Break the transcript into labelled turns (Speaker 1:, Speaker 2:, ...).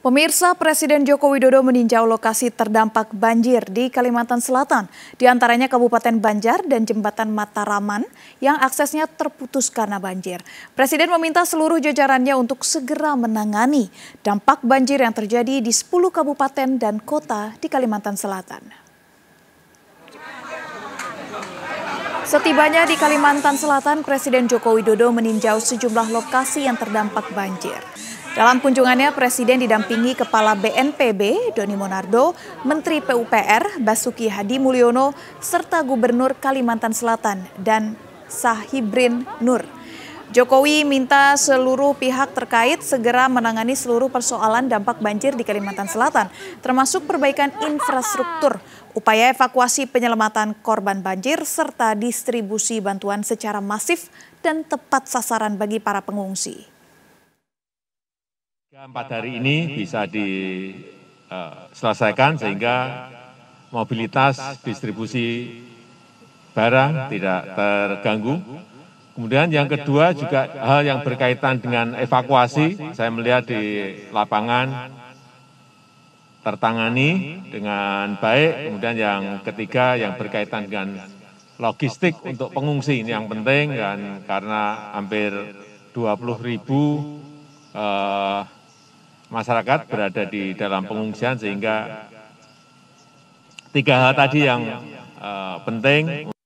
Speaker 1: Pemirsa Presiden Joko Widodo meninjau lokasi terdampak banjir di Kalimantan Selatan, di antaranya Kabupaten Banjar dan Jembatan Mataraman yang aksesnya terputus karena banjir. Presiden meminta seluruh jajarannya untuk segera menangani dampak banjir yang terjadi di 10 kabupaten dan kota di Kalimantan Selatan. Setibanya di Kalimantan Selatan, Presiden Joko Widodo meninjau sejumlah lokasi yang terdampak banjir. Dalam kunjungannya, Presiden didampingi Kepala BNPB Doni Monardo, Menteri PUPR Basuki Hadi Mulyono, serta Gubernur Kalimantan Selatan dan Sahibrin Nur. Jokowi minta seluruh pihak terkait segera menangani seluruh persoalan dampak banjir di Kalimantan Selatan, termasuk perbaikan infrastruktur, upaya evakuasi penyelamatan korban banjir, serta distribusi bantuan secara masif dan tepat sasaran bagi para pengungsi
Speaker 2: empat hari ini bisa diselesaikan eh, sehingga mobilitas distribusi barang tidak terganggu. Kemudian yang kedua juga hal yang berkaitan dengan evakuasi, saya melihat di lapangan tertangani dengan baik. Kemudian yang ketiga yang berkaitan dengan logistik untuk pengungsi ini yang penting dan karena hampir 20 ribu eh, masyarakat berada di dalam pengungsian sehingga tiga hal tadi yang eh, penting